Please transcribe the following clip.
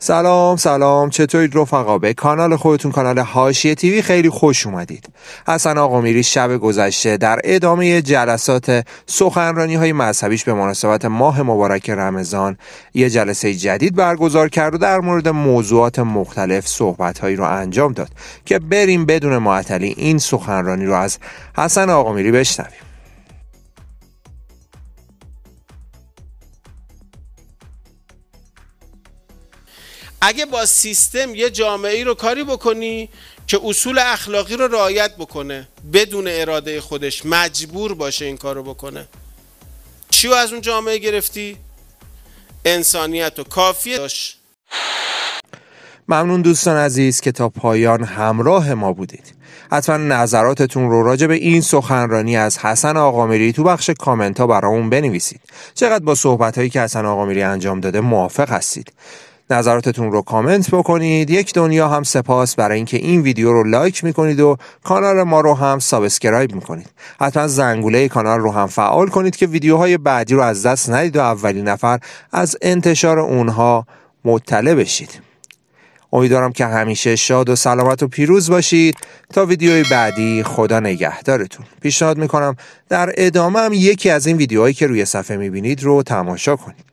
سلام سلام چطوری رفقا به کانال خودتون کانال هاشیه تیوی خیلی خوش اومدید حسن آقا میری شب گذشته در ادامه جلسات سخنرانی های مذهبیش به مناسبت ماه مبارک رمضان یه جلسه جدید برگزار کرد و در مورد موضوعات مختلف صحبت هایی رو انجام داد که بریم بدون معطلی این سخنرانی رو از حسن آقا میری بشنویم اگه با سیستم یه جامعه رو کاری بکنی که اصول اخلاقی رو رعایت بکنه بدون اراده خودش مجبور باشه این رو بکنه چی از اون جامعه گرفتی؟ انسانیت و کافیه داشت ممنون دوستان عزیز که تا پایان همراه ما بودید حتما نظراتتون رو راجع به این سخنرانی از حسن آقامیری تو بخش کامنت ها برامون بنویسید چقدر با صحبت هایی که حسن آقامیری انجام داده موافق هستید نظراتتون رو کامنت بکنید یک دنیا هم سپاس برای اینکه این ویدیو رو لایک میکنید و کانال ما رو هم سابسکرایب میکنید حتما زنگوله کانال رو هم فعال کنید که ویدیوهای بعدی رو از دست ندید و اولین نفر از انتشار اونها مطلع بشید امیدوارم که همیشه شاد و سلامت و پیروز باشید تا ویدیوی بعدی خدا نگهدارتون پیشنهاد میکنم در ادامه هم یکی از این ویدیوهایی که روی صفحه میبینید رو تماشا کنید